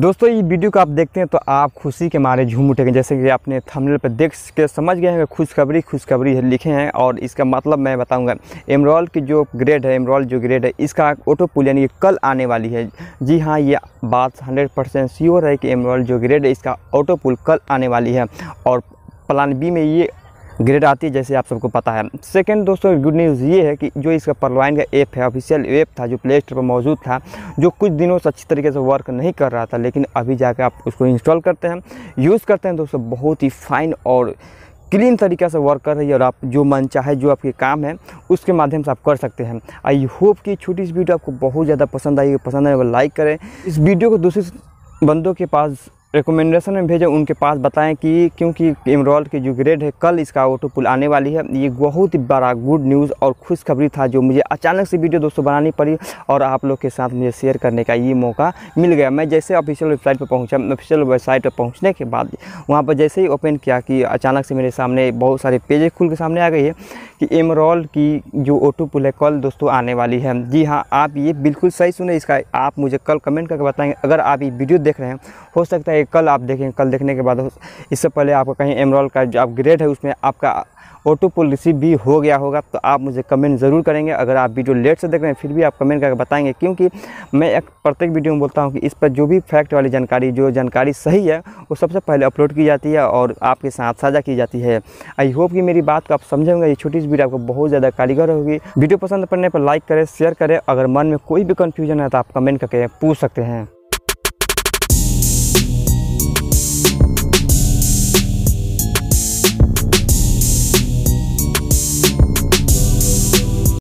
दोस्तों ये वीडियो को आप देखते हैं तो आप खुशी के मारे झूम उठेंगे जैसे कि आपने थंबनेल पर देख के समझ गए हैं खुशखबरी खुशखबरी है लिखे हैं और इसका मतलब मैं बताऊंगा एमरॉल की जो ग्रेड है एमरॉल जो ग्रेड है इसका ऑटो पुल यानी कि कल आने वाली है जी हाँ ये बात हंड्रेड परसेंट श्योर है कि एमरॉल जो ग्रेड है इसका ऑटो पुल कल आने वाली है और प्लान बी में ये ग्रेड आती है जैसे आप सबको पता है सेकंड दोस्तों गुड न्यूज़ ये है कि जो इसका परलवाइन का ऐप है ऑफिशियल ऐप था जो प्ले स्टोर पर मौजूद था जो कुछ दिनों से अच्छी तरीके से वर्क नहीं कर रहा था लेकिन अभी जाकर आप उसको इंस्टॉल करते हैं यूज़ करते हैं दोस्तों बहुत ही फाइन और क्लीन तरीके से वर्क कर रही है और आप जो मन चाहे जो आपके काम है उसके माध्यम से आप कर सकते हैं आई होप कि छोटी सी वीडियो आपको बहुत ज़्यादा पसंद आई पसंद वो लाइक करें इस वीडियो को दूसरे बंदों के पास रिकमेंडेशन में भेजें उनके पास बताएं कि क्योंकि इमरॉल की जो ग्रेड है कल इसका ऑटो पुल आने वाली है ये बहुत ही बड़ा गुड न्यूज़ और खुशखबरी था जो मुझे अचानक से वीडियो दोस्तों बनानी पड़ी और आप लोग के साथ मुझे शेयर करने का ये मौका मिल गया मैं जैसे ऑफिशियल वेबसाइट पर पहुंचा ऑफिशियल वेबसाइट पर पहुँचने के बाद वहाँ पर जैसे ही ओपन किया कि अचानक से मेरे सामने बहुत सारे पेजेज खुल के सामने आ गई है कि एमरॉल्ड की जो ऑटो पुल है कल दोस्तों आने वाली है जी हाँ आप ये बिल्कुल सही सुने इसका आप मुझे कल कमेंट करके बताएँगे अगर आप ये वीडियो देख रहे हैं हो सकता है कल आप देखें कल देखने के बाद इससे पहले आपका कहीं एमरॉल का जो अपग्रेड है उसमें आपका ऑटो पुल रिसीव भी हो गया होगा तो आप मुझे कमेंट ज़रूर करेंगे अगर आप वीडियो लेट से देख रहे हैं फिर भी आप कमेंट करके बताएंगे क्योंकि मैं एक प्रत्येक वीडियो में बोलता हूँ कि इस पर जो भी फैक्ट वाली जानकारी जो जानकारी सही है वो सबसे पहले अपलोड की जाती है और आपके साथ साझा की जाती है आई होप कि मेरी बात को आप समझेंगे ये छोटी सी वीडियो आपको बहुत ज़्यादा कारीगर होगी वीडियो पसंद पड़ने पर लाइक करें शेयर करें अगर मन में कोई भी कन्फ्यूजन है तो आप कमेंट करके पूछ सकते हैं